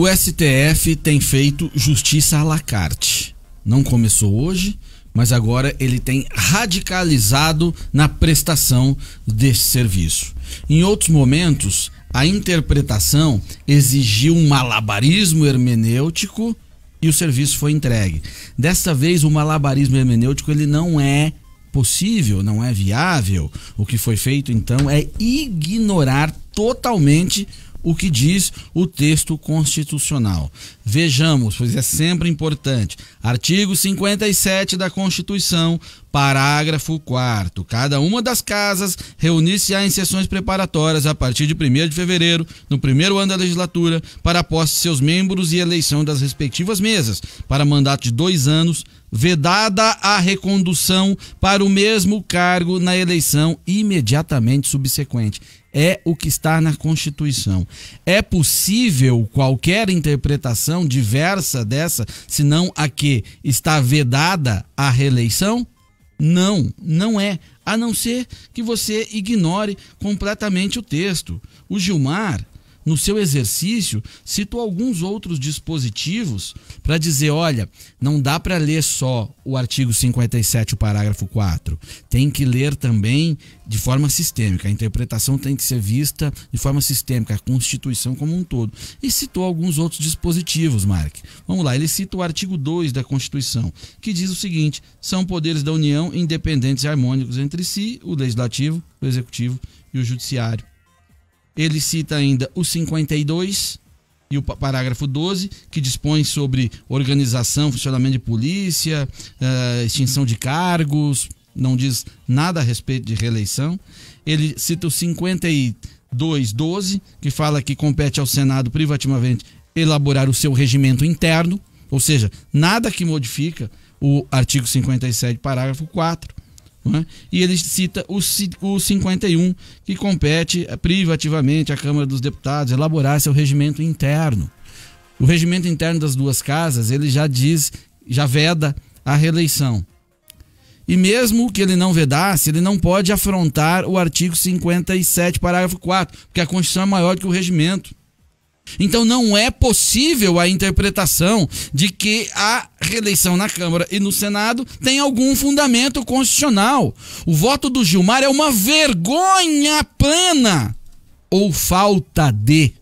O STF tem feito justiça à la carte. Não começou hoje, mas agora ele tem radicalizado na prestação deste serviço. Em outros momentos, a interpretação exigiu um malabarismo hermenêutico e o serviço foi entregue. Desta vez, o malabarismo hermenêutico ele não é possível, não é viável. O que foi feito então é ignorar totalmente o que diz o texto constitucional. Vejamos, pois é sempre importante. Artigo 57 da Constituição Parágrafo 4. Cada uma das casas reunir-se-á em sessões preparatórias a partir de 1 de fevereiro, no primeiro ano da legislatura, para a posse de seus membros e eleição das respectivas mesas, para mandato de dois anos, vedada a recondução para o mesmo cargo na eleição imediatamente subsequente. É o que está na Constituição. É possível qualquer interpretação diversa dessa, senão a que está vedada a reeleição? Não, não é, a não ser que você ignore completamente o texto. O Gilmar, no seu exercício, citou alguns outros dispositivos para dizer: olha, não dá para ler só o artigo 57, o parágrafo 4. Tem que ler também de forma sistêmica. A interpretação tem que ser vista de forma sistêmica, a Constituição como um todo. E citou alguns outros dispositivos, Mark. Vamos lá, ele cita o artigo 2 da Constituição, que diz o seguinte: são poderes da União independentes e harmônicos entre si, o legislativo, o executivo e o judiciário. Ele cita ainda o 52 e o parágrafo 12, que dispõe sobre organização, funcionamento de polícia, uh, extinção de cargos, não diz nada a respeito de reeleição. Ele cita o 5212, que fala que compete ao Senado privativamente elaborar o seu regimento interno, ou seja, nada que modifica o artigo 57, parágrafo 4 né? E ele cita o, o 51, que compete privativamente à Câmara dos Deputados elaborar seu regimento interno. O regimento interno das duas casas, ele já diz, já veda a reeleição. E mesmo que ele não vedasse, ele não pode afrontar o artigo 57, parágrafo 4, porque a Constituição é maior do que o regimento. Então não é possível a interpretação de que a reeleição na Câmara e no Senado tem algum fundamento constitucional. O voto do Gilmar é uma vergonha plena ou falta de.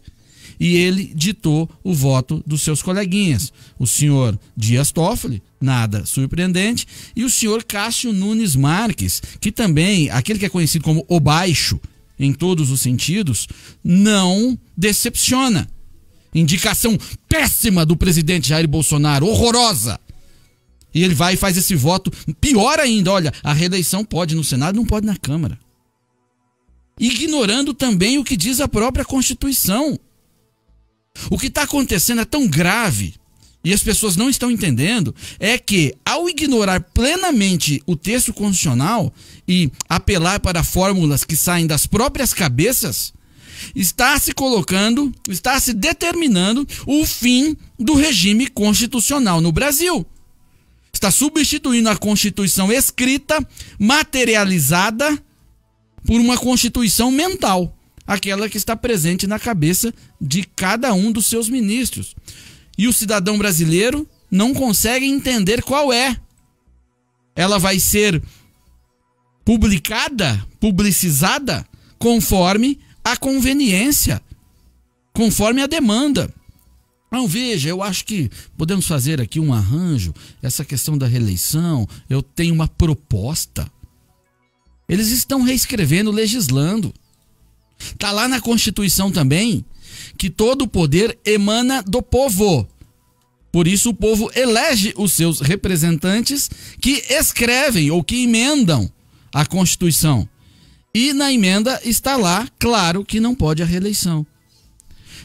E ele ditou o voto dos seus coleguinhas, o senhor Dias Toffoli, nada surpreendente, e o senhor Cássio Nunes Marques, que também, aquele que é conhecido como o baixo em todos os sentidos, não decepciona. Indicação péssima do presidente Jair Bolsonaro, horrorosa. E ele vai e faz esse voto. Pior ainda, olha, a reeleição pode no Senado, não pode na Câmara. Ignorando também o que diz a própria Constituição. O que está acontecendo é tão grave e as pessoas não estão entendendo é que, ao ignorar plenamente o texto constitucional e apelar para fórmulas que saem das próprias cabeças, está se colocando, está se determinando o fim do regime constitucional no Brasil. Está substituindo a Constituição escrita, materializada, por uma Constituição mental, aquela que está presente na cabeça de cada um dos seus ministros. E o cidadão brasileiro não consegue entender qual é. Ela vai ser publicada, publicizada, conforme à conveniência, conforme a demanda. Não, veja, eu acho que podemos fazer aqui um arranjo, essa questão da reeleição, eu tenho uma proposta. Eles estão reescrevendo, legislando. está lá na Constituição também que todo o poder emana do povo. Por isso o povo elege os seus representantes que escrevem ou que emendam a Constituição. E na emenda está lá, claro, que não pode a reeleição.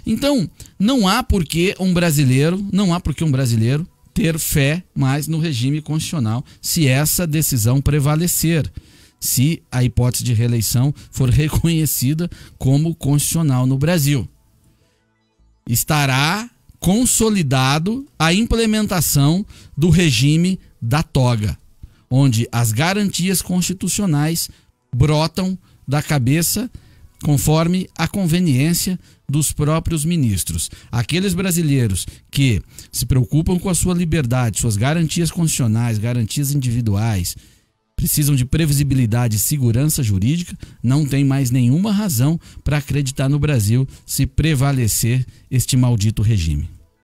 Então, não há por que um brasileiro, não há por que um brasileiro ter fé mais no regime constitucional se essa decisão prevalecer, se a hipótese de reeleição for reconhecida como constitucional no Brasil. Estará consolidado a implementação do regime da toga, onde as garantias constitucionais brotam da cabeça conforme a conveniência dos próprios ministros. Aqueles brasileiros que se preocupam com a sua liberdade, suas garantias constitucionais, garantias individuais, precisam de previsibilidade e segurança jurídica, não tem mais nenhuma razão para acreditar no Brasil se prevalecer este maldito regime.